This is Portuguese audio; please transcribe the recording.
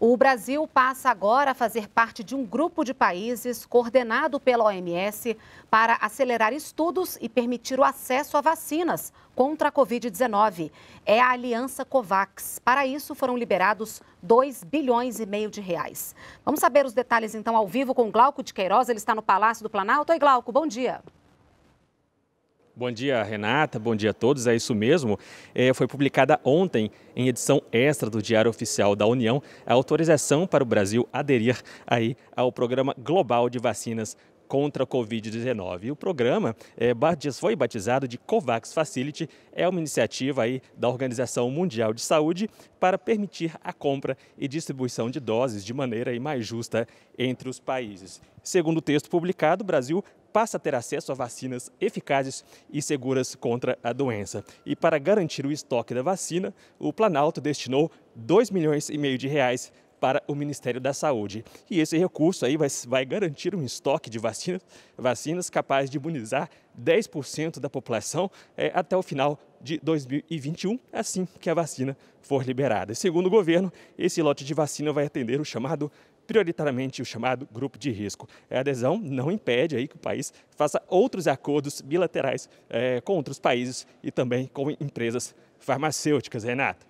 O Brasil passa agora a fazer parte de um grupo de países coordenado pela OMS para acelerar estudos e permitir o acesso a vacinas contra a Covid-19. É a Aliança COVAX. Para isso foram liberados 2 bilhões e meio de reais. Vamos saber os detalhes então ao vivo com Glauco de Queiroz. Ele está no Palácio do Planalto. Oi, Glauco, bom dia. Bom dia, Renata. Bom dia a todos. É isso mesmo. É, foi publicada ontem, em edição extra do Diário Oficial da União, a autorização para o Brasil aderir aí ao Programa Global de Vacinas contra a Covid-19. o programa é, foi batizado de COVAX Facility, é uma iniciativa aí da Organização Mundial de Saúde para permitir a compra e distribuição de doses de maneira aí, mais justa entre os países. Segundo o texto publicado, o Brasil passa a ter acesso a vacinas eficazes e seguras contra a doença. E para garantir o estoque da vacina, o Planalto destinou 2 milhões e meio de reais para o Ministério da Saúde. E esse recurso aí vai, vai garantir um estoque de vacinas, vacinas capaz de imunizar 10% da população é, até o final de 2021, assim que a vacina for liberada. Segundo o governo, esse lote de vacina vai atender o chamado prioritariamente o chamado grupo de risco. É, a adesão não impede aí que o país faça outros acordos bilaterais é, com outros países e também com empresas farmacêuticas, Renata.